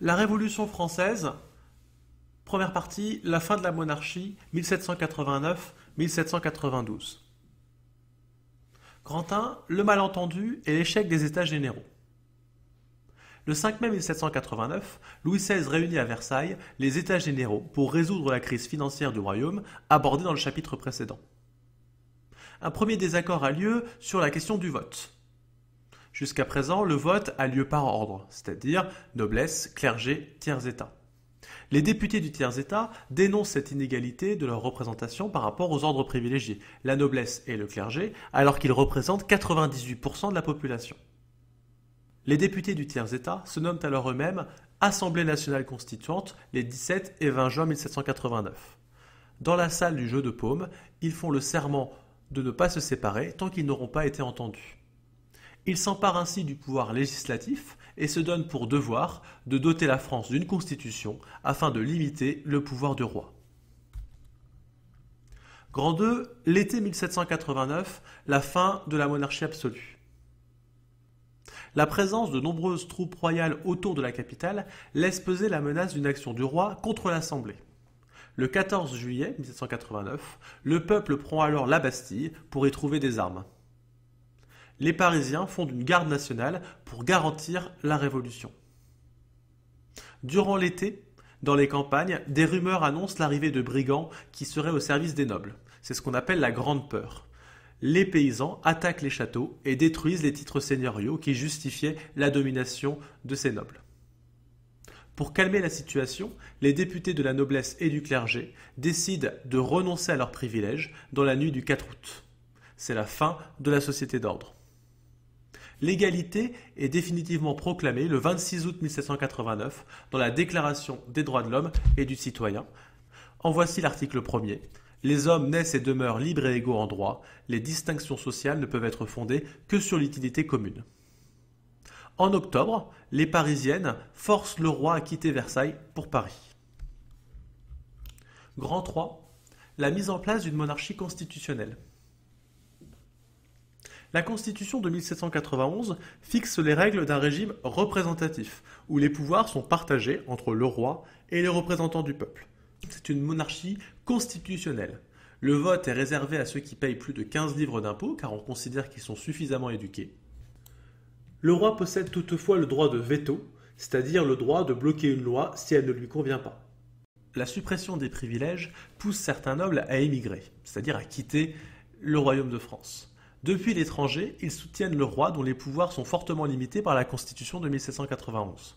La Révolution française, première partie, la fin de la monarchie, 1789-1792. Grantin, le malentendu et l'échec des États généraux. Le 5 mai 1789, Louis XVI réunit à Versailles les États généraux pour résoudre la crise financière du royaume abordée dans le chapitre précédent. Un premier désaccord a lieu sur la question du vote. Jusqu'à présent, le vote a lieu par ordre, c'est-à-dire noblesse, clergé, tiers-état. Les députés du tiers-état dénoncent cette inégalité de leur représentation par rapport aux ordres privilégiés, la noblesse et le clergé, alors qu'ils représentent 98% de la population. Les députés du tiers-état se nomment alors eux-mêmes Assemblée nationale constituante les 17 et 20 juin 1789. Dans la salle du jeu de paume, ils font le serment de ne pas se séparer tant qu'ils n'auront pas été entendus. Il s'empare ainsi du pouvoir législatif et se donne pour devoir de doter la France d'une constitution afin de limiter le pouvoir du roi. Grand 2, l'été 1789, la fin de la monarchie absolue. La présence de nombreuses troupes royales autour de la capitale laisse peser la menace d'une action du roi contre l'Assemblée. Le 14 juillet 1789, le peuple prend alors la Bastille pour y trouver des armes les Parisiens fondent une garde nationale pour garantir la Révolution. Durant l'été, dans les campagnes, des rumeurs annoncent l'arrivée de brigands qui seraient au service des nobles. C'est ce qu'on appelle la grande peur. Les paysans attaquent les châteaux et détruisent les titres seigneuriaux qui justifiaient la domination de ces nobles. Pour calmer la situation, les députés de la noblesse et du clergé décident de renoncer à leurs privilèges dans la nuit du 4 août. C'est la fin de la société d'ordre. L'égalité est définitivement proclamée le 26 août 1789 dans la Déclaration des droits de l'homme et du citoyen. En voici l'article 1er. Les hommes naissent et demeurent libres et égaux en droit. Les distinctions sociales ne peuvent être fondées que sur l'utilité commune. En octobre, les Parisiennes forcent le roi à quitter Versailles pour Paris. Grand 3. La mise en place d'une monarchie constitutionnelle. La Constitution de 1791 fixe les règles d'un régime représentatif, où les pouvoirs sont partagés entre le roi et les représentants du peuple. C'est une monarchie constitutionnelle. Le vote est réservé à ceux qui payent plus de 15 livres d'impôts, car on considère qu'ils sont suffisamment éduqués. Le roi possède toutefois le droit de veto, c'est-à-dire le droit de bloquer une loi si elle ne lui convient pas. La suppression des privilèges pousse certains nobles à émigrer, c'est-à-dire à quitter le royaume de France. Depuis l'étranger, ils soutiennent le roi dont les pouvoirs sont fortement limités par la Constitution de 1791.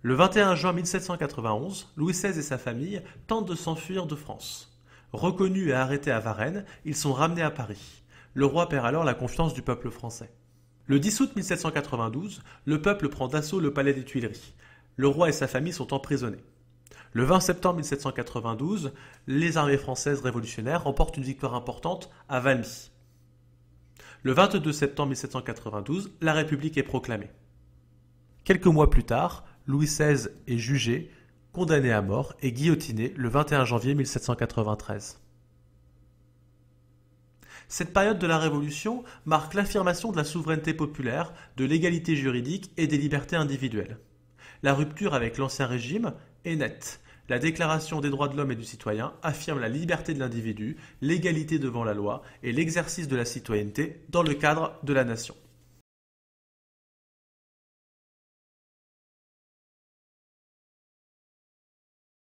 Le 21 juin 1791, Louis XVI et sa famille tentent de s'enfuir de France. Reconnus et arrêtés à Varennes, ils sont ramenés à Paris. Le roi perd alors la confiance du peuple français. Le 10 août 1792, le peuple prend d'assaut le palais des Tuileries. Le roi et sa famille sont emprisonnés. Le 20 septembre 1792, les armées françaises révolutionnaires remportent une victoire importante à Valmy le 22 septembre 1792, la République est proclamée. Quelques mois plus tard, Louis XVI est jugé, condamné à mort et guillotiné le 21 janvier 1793. Cette période de la Révolution marque l'affirmation de la souveraineté populaire, de l'égalité juridique et des libertés individuelles. La rupture avec l'Ancien Régime est nette. La Déclaration des droits de l'homme et du citoyen affirme la liberté de l'individu, l'égalité devant la loi et l'exercice de la citoyenneté dans le cadre de la nation.